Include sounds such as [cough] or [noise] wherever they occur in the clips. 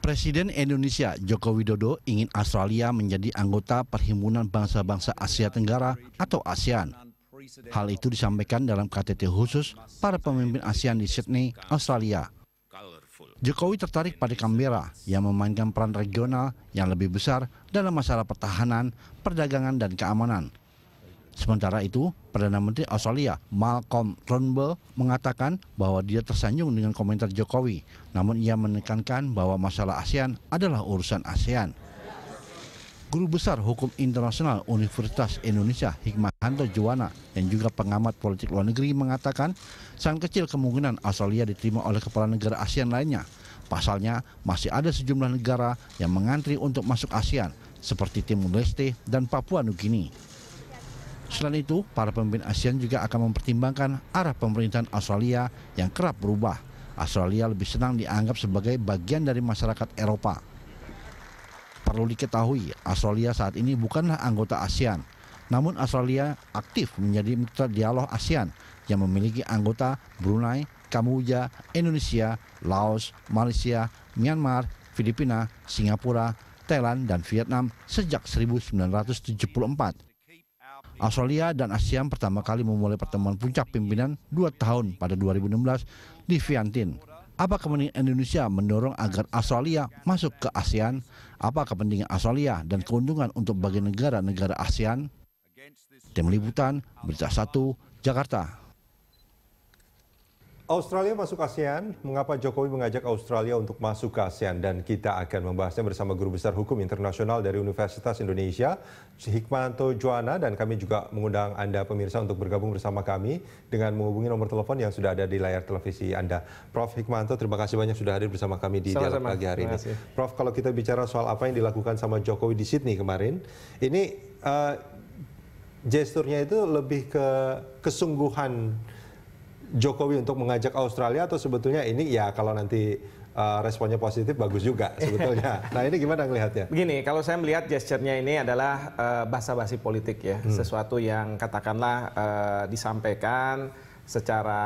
Presiden Indonesia Joko Widodo ingin Australia menjadi anggota Perhimpunan Bangsa-Bangsa Asia Tenggara atau ASEAN. Hal itu disampaikan dalam KTT khusus para pemimpin ASEAN di Sydney, Australia. Jokowi tertarik pada Canberra yang memainkan peran regional yang lebih besar dalam masalah pertahanan, perdagangan, dan keamanan Sementara itu, Perdana Menteri Australia Malcolm Turnbull mengatakan bahwa dia tersanjung dengan komentar Jokowi, namun ia menekankan bahwa masalah ASEAN adalah urusan ASEAN. Guru Besar Hukum Internasional Universitas Indonesia Hikmahanto Juwana yang juga pengamat politik luar negeri mengatakan sangat kecil kemungkinan Australia diterima oleh kepala negara ASEAN lainnya. Pasalnya masih ada sejumlah negara yang mengantri untuk masuk ASEAN seperti Timur Leste dan Papua Nugini. Selain itu, para pemimpin ASEAN juga akan mempertimbangkan arah pemerintahan Australia yang kerap berubah. Australia lebih senang dianggap sebagai bagian dari masyarakat Eropa. Perlu diketahui, Australia saat ini bukanlah anggota ASEAN. Namun Australia aktif menjadi mitra dialog ASEAN yang memiliki anggota Brunei, Kamboja, Indonesia, Laos, Malaysia, Myanmar, Filipina, Singapura, Thailand, dan Vietnam sejak 1974. Australia dan ASEAN pertama kali memulai pertemuan puncak pimpinan dua tahun pada 2016 di Vientiane. Apa kepentingan Indonesia mendorong agar Australia masuk ke ASEAN? Apa kepentingan Australia dan keuntungan untuk bagi negara-negara ASEAN? Tim Liputan, Berita satu Jakarta. Australia masuk ASEAN, mengapa Jokowi mengajak Australia untuk masuk ke ASEAN dan kita akan membahasnya bersama Guru Besar Hukum Internasional dari Universitas Indonesia, Hikmanto Juwana dan kami juga mengundang Anda pemirsa untuk bergabung bersama kami dengan menghubungi nomor telepon yang sudah ada di layar televisi Anda. Prof Hikmanto, terima kasih banyak sudah hadir bersama kami di sama pagi hari ini. Prof, kalau kita bicara soal apa yang dilakukan sama Jokowi di Sydney kemarin, ini uh, gesturnya itu lebih ke kesungguhan Jokowi untuk mengajak Australia atau sebetulnya ini ya kalau nanti uh, responnya positif bagus juga [laughs] sebetulnya. nah ini gimana melihatnya? Begini, kalau saya melihat gesturnya ini adalah uh, basa-basi politik ya, hmm. sesuatu yang katakanlah uh, disampaikan secara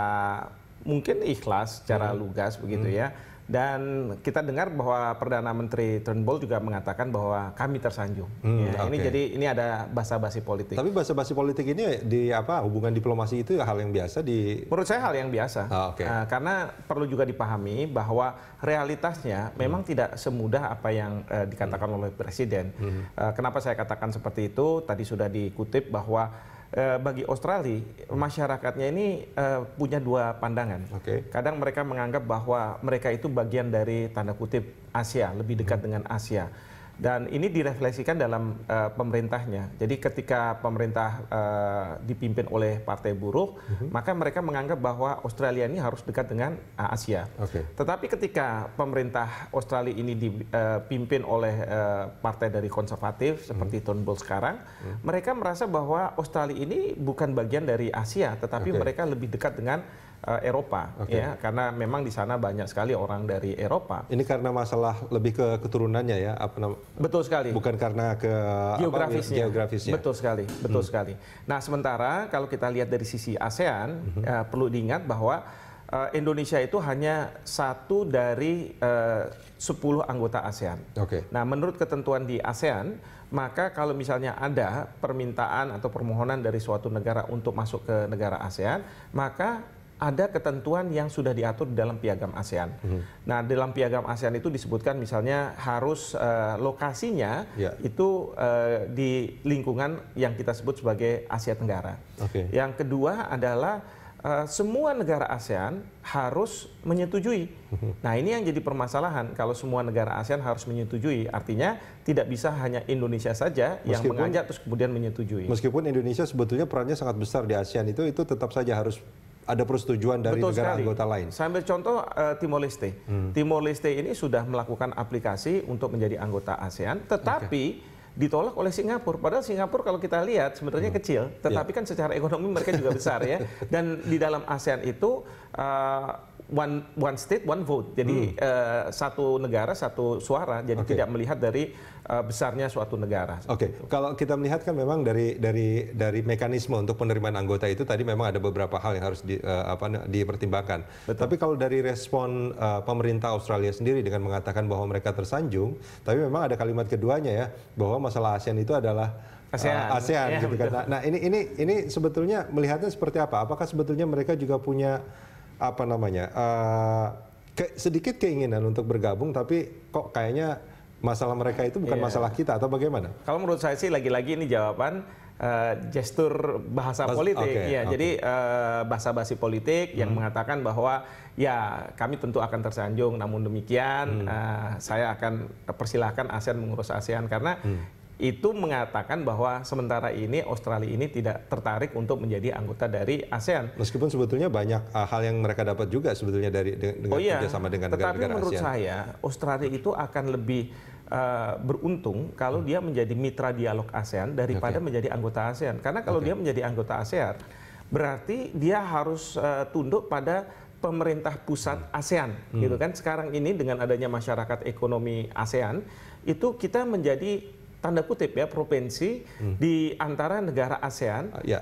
mungkin ikhlas, secara hmm. lugas begitu hmm. ya dan kita dengar bahwa Perdana Menteri Turnbull juga mengatakan bahwa kami tersanjung. Hmm, ya, okay. Ini jadi ini ada basa-basi politik. Tapi basa-basi politik ini di apa hubungan diplomasi itu hal yang biasa di. Menurut saya hal yang biasa. Oh, ah, okay. uh, karena perlu juga dipahami bahwa realitasnya hmm. memang tidak semudah apa yang uh, dikatakan hmm. oleh Presiden. Hmm. Uh, kenapa saya katakan seperti itu? Tadi sudah dikutip bahwa eh, bagi Australia masyarakatnya ini eh, punya dua pandangan. Okay. Kadang mereka menganggap bahwa mereka itu bagian dari tanda kutip Asia, lebih dekat hmm. dengan Asia dan ini direfleksikan dalam uh, pemerintahnya. Jadi ketika pemerintah uh, dipimpin oleh partai buruh, mm-hmm. maka mereka menganggap bahwa Australia ini harus dekat dengan uh, Asia. Okay. Tetapi ketika pemerintah Australia ini dipimpin oleh uh, partai dari konservatif seperti mm-hmm. Turnbull sekarang, mm-hmm. mereka merasa bahwa Australia ini bukan bagian dari Asia, tetapi okay. mereka lebih dekat dengan uh, Eropa okay. ya karena memang di sana banyak sekali orang dari Eropa. Ini karena masalah lebih ke keturunannya ya apa namanya? Betul sekali. Bukan karena ke geografisnya. geografisnya. Betul sekali, hmm. betul hmm. sekali. Nah, sementara kalau kita lihat dari sisi ASEAN hmm. uh, perlu diingat bahwa eh, Indonesia itu hanya satu dari uh, anggota ASEAN. Oke. Okay. Nah, menurut ketentuan di ASEAN, maka kalau misalnya ada permintaan atau permohonan dari suatu negara untuk masuk ke negara ASEAN, maka ada ketentuan yang sudah diatur dalam piagam ASEAN. -hmm. Nah, dalam piagam ASEAN itu disebutkan misalnya harus uh, lokasinya yeah. itu uh, di lingkungan yang kita sebut sebagai Asia Tenggara. Okay. Yang kedua adalah uh, semua negara ASEAN harus menyetujui. Hmm. Nah, ini yang jadi permasalahan kalau semua negara ASEAN harus menyetujui, artinya tidak bisa hanya Indonesia saja meskipun, yang mengajak terus kemudian menyetujui. Meskipun Indonesia sebetulnya perannya sangat besar di ASEAN itu itu tetap saja harus ada persetujuan dari Betul negara sekali. anggota lain. Saya ambil contoh uh, Timor Leste. Hmm. Timor Leste ini sudah melakukan aplikasi untuk menjadi anggota ASEAN, tetapi okay. ditolak oleh Singapura. Padahal Singapura kalau kita lihat sebenarnya hmm. kecil, tetapi yeah. kan secara ekonomi mereka juga besar ya. [laughs] Dan di dalam ASEAN itu uh, one one state one vote. Jadi hmm. uh, satu negara satu suara. Jadi okay. tidak melihat dari uh, besarnya suatu negara. Oke. Okay. Gitu. Kalau kita melihat kan memang dari dari dari mekanisme untuk penerimaan anggota itu tadi memang ada beberapa hal yang harus di, uh, apa dipertimbangkan. Betul. Tapi kalau dari respon uh, pemerintah Australia sendiri dengan mengatakan bahwa mereka tersanjung, tapi memang ada kalimat keduanya ya bahwa masalah ASEAN itu adalah ASEAN, uh, ASEAN ya, gitu kan. Nah, ini ini ini sebetulnya melihatnya seperti apa? Apakah sebetulnya mereka juga punya apa namanya uh, ke, sedikit keinginan untuk bergabung tapi kok kayaknya masalah mereka itu bukan yeah. masalah kita atau bagaimana? Kalau menurut saya sih lagi-lagi ini jawaban uh, gestur bahasa Bas politik okay, ya okay. jadi uh, eh, bahasa basi politik hmm. yang mengatakan bahwa ya kami tentu akan tersanjung namun demikian hmm. uh, saya akan persilahkan ASEAN mengurus ASEAN karena hmm itu mengatakan bahwa sementara ini Australia ini tidak tertarik untuk menjadi anggota dari ASEAN. Meskipun sebetulnya banyak uh, hal yang mereka dapat juga sebetulnya dari dengan oh, iya. kerjasama dengan negara-negara ASEAN. Tetapi menurut saya Australia itu akan lebih uh, beruntung kalau hmm. dia menjadi mitra dialog ASEAN daripada okay. menjadi anggota ASEAN. Karena kalau okay. dia menjadi anggota ASEAN berarti dia harus uh, tunduk pada pemerintah pusat hmm. ASEAN gitu hmm. gitu kan. Sekarang ini dengan adanya masyarakat ekonomi ASEAN itu kita menjadi tanda kutip ya provinsi hmm. di antara negara ASEAN uh, ya.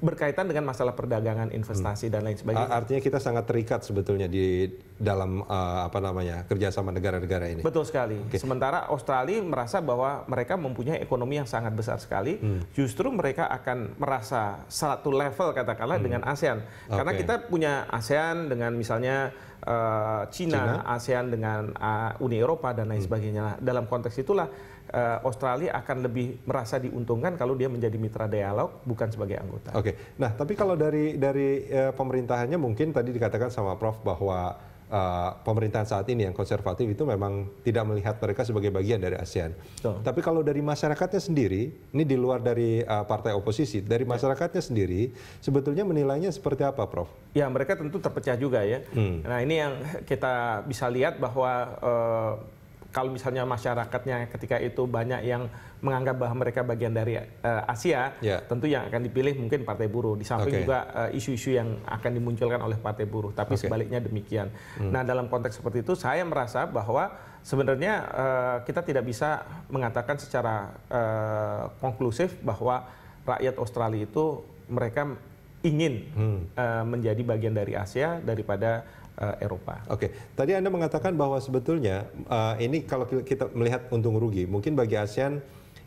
berkaitan dengan masalah perdagangan, investasi hmm. dan lain sebagainya. Artinya kita sangat terikat sebetulnya di dalam uh, apa namanya kerjasama negara-negara ini. Betul sekali. Okay. Sementara Australia merasa bahwa mereka mempunyai ekonomi yang sangat besar sekali, hmm. justru mereka akan merasa satu level katakanlah hmm. dengan ASEAN. Okay. Karena kita punya ASEAN dengan misalnya uh, ah, Cina, ASEAN dengan uh, Uni Eropa dan lain hmm. sebagainya. dalam konteks itulah Eh, Australia akan lebih merasa diuntungkan kalau dia menjadi mitra dialog bukan sebagai anggota. Oke. Okay. Nah, tapi kalau dari dari uh, pemerintahannya mungkin tadi dikatakan sama Prof bahwa uh, pemerintahan saat ini yang konservatif itu memang tidak melihat mereka sebagai bagian dari ASEAN. So. Tapi kalau dari masyarakatnya sendiri, ini di luar dari uh, partai oposisi, dari ya. masyarakatnya sendiri sebetulnya menilainya seperti apa, Prof? Ya, mereka tentu terpecah juga ya. Hmm. Nah, ini yang kita bisa lihat bahwa uh, kalau misalnya masyarakatnya ketika itu banyak yang menganggap bahwa mereka bagian dari uh, Asia, yeah. tentu yang akan dipilih mungkin Partai Buruh. Di samping okay. juga isu eh, isu-isu yang akan dimunculkan oleh Partai Buruh. Tapi okay. sebaliknya demikian. Hmm. Nah dalam konteks seperti itu, saya merasa bahwa sebenarnya uh, kita tidak bisa mengatakan secara uh, konklusif bahwa rakyat Australia itu mereka ingin hmm. uh, menjadi bagian dari Asia daripada uh, Eropa. Oke, okay. tadi Anda mengatakan bahwa sebetulnya uh, ini kalau kita melihat untung rugi, mungkin bagi ASEAN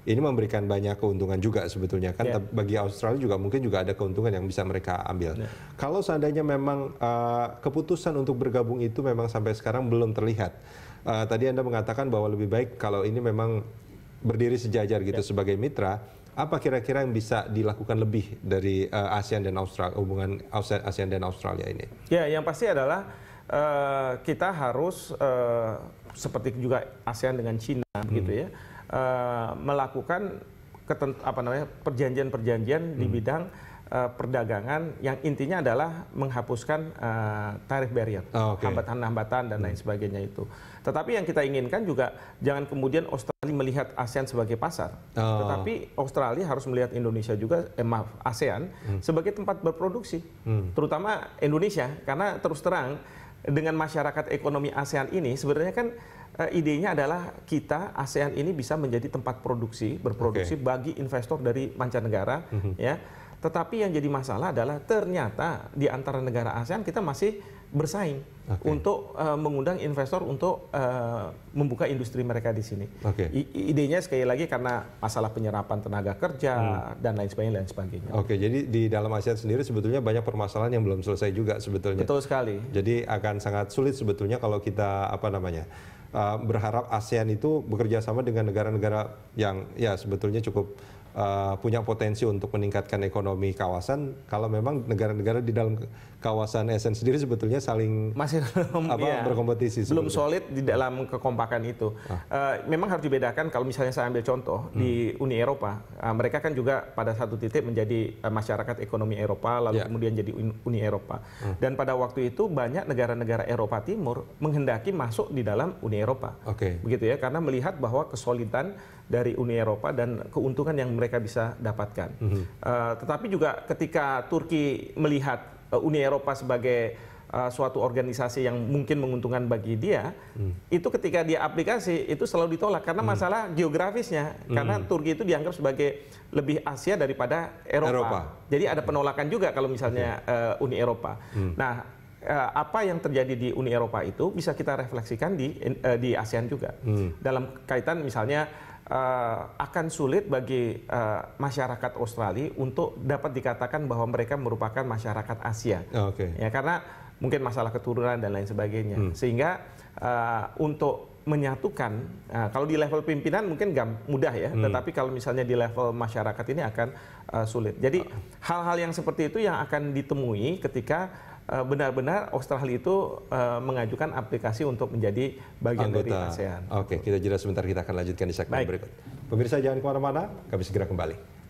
ini memberikan banyak keuntungan juga sebetulnya kan yeah. Ya. bagi Australia juga mungkin juga ada keuntungan yang bisa mereka ambil. Yeah. Kalau seandainya memang uh, keputusan untuk bergabung itu memang sampai sekarang belum terlihat. Uh, tadi Anda mengatakan bahwa lebih baik kalau ini memang berdiri sejajar gitu yeah. sebagai mitra apa kira-kira yang bisa dilakukan lebih dari uh, ASEAN dan Australia hubungan ASEAN dan Australia ini? Ya, yang pasti adalah uh, kita harus uh, seperti juga ASEAN dengan Cina hmm. gitu ya uh, melakukan ketent, apa namanya perjanjian-perjanjian hmm. di bidang uh, perdagangan yang intinya adalah menghapuskan uh, tarif barrier, oh, ah, okay. hambatan-hambatan dan lain hmm. sebagainya itu. Tetapi yang kita inginkan juga jangan kemudian Australia melihat ASEAN sebagai pasar, oh. tetapi Australia harus melihat Indonesia juga, eh, maaf ASEAN hmm. sebagai tempat berproduksi, hmm. terutama Indonesia karena terus terang dengan masyarakat ekonomi ASEAN ini sebenarnya kan uh, idenya adalah kita ASEAN ini bisa menjadi tempat produksi berproduksi okay. bagi investor dari mancanegara mm -hmm. ya tetapi yang jadi masalah adalah ternyata di antara negara ASEAN kita masih bersaing okay. untuk uh, mengundang investor untuk uh, membuka industri mereka di sini. Okay. idenya sekali lagi karena masalah penyerapan tenaga kerja hmm. dan lain sebagainya lain sebagainya. Oke, okay, jadi di dalam ASEAN sendiri sebetulnya banyak permasalahan yang belum selesai juga sebetulnya. Betul sekali. Jadi akan sangat sulit sebetulnya kalau kita apa namanya? Uh, berharap ASEAN itu bekerja sama dengan negara-negara yang ya sebetulnya cukup uh, punya potensi untuk meningkatkan ekonomi kawasan kalau memang negara-negara di dalam kawasan ASEAN sendiri sebetulnya saling masih belum apa, iya, berkompetisi sebetulnya. belum solid di dalam kekompakan itu ah. uh, memang harus dibedakan kalau misalnya saya ambil contoh hmm. di Uni Eropa uh, mereka kan juga pada satu titik menjadi uh, masyarakat ekonomi Eropa lalu yeah. kemudian jadi Uni Eropa hmm. dan pada waktu itu banyak negara-negara Eropa Timur menghendaki masuk di dalam Uni Eropa okay. begitu ya karena melihat bahwa kesolidan dari Uni Eropa dan keuntungan yang mereka bisa dapatkan. Mm -hmm. uh, tetapi juga ketika Turki melihat uh, Uni Eropa sebagai uh, suatu organisasi yang mungkin menguntungkan bagi dia, mm. itu ketika dia aplikasi itu selalu ditolak karena mm. masalah geografisnya, mm. karena mhm. Turki itu dianggap sebagai lebih Asia daripada Eropa. Eropa. Jadi ada penolakan juga kalau misalnya uh, Uni Eropa. Mm. Nah apa yang terjadi di Uni Eropa itu bisa kita refleksikan di di ASEAN juga hmm. dalam kaitan misalnya uh, akan sulit bagi uh, masyarakat Australia untuk dapat dikatakan bahwa mereka merupakan masyarakat Asia. Oh, okay. Ya karena mungkin masalah keturunan dan lain sebagainya. Hmm. Sehingga uh, untuk menyatukan uh, kalau di level pimpinan mungkin mudah ya hmm. tetapi kalau misalnya di level masyarakat ini akan uh, sulit jadi ah. hal-hal uh. yang seperti itu yang akan ditemui ketika Eh, benar-benar Australia itu eh, mengajukan aplikasi untuk menjadi bagian Anggota. dari ASEAN. Oke, kita jeda sebentar, kita akan lanjutkan di segmen Baik. berikut. Pemirsa jangan kemana-mana, kami segera kembali.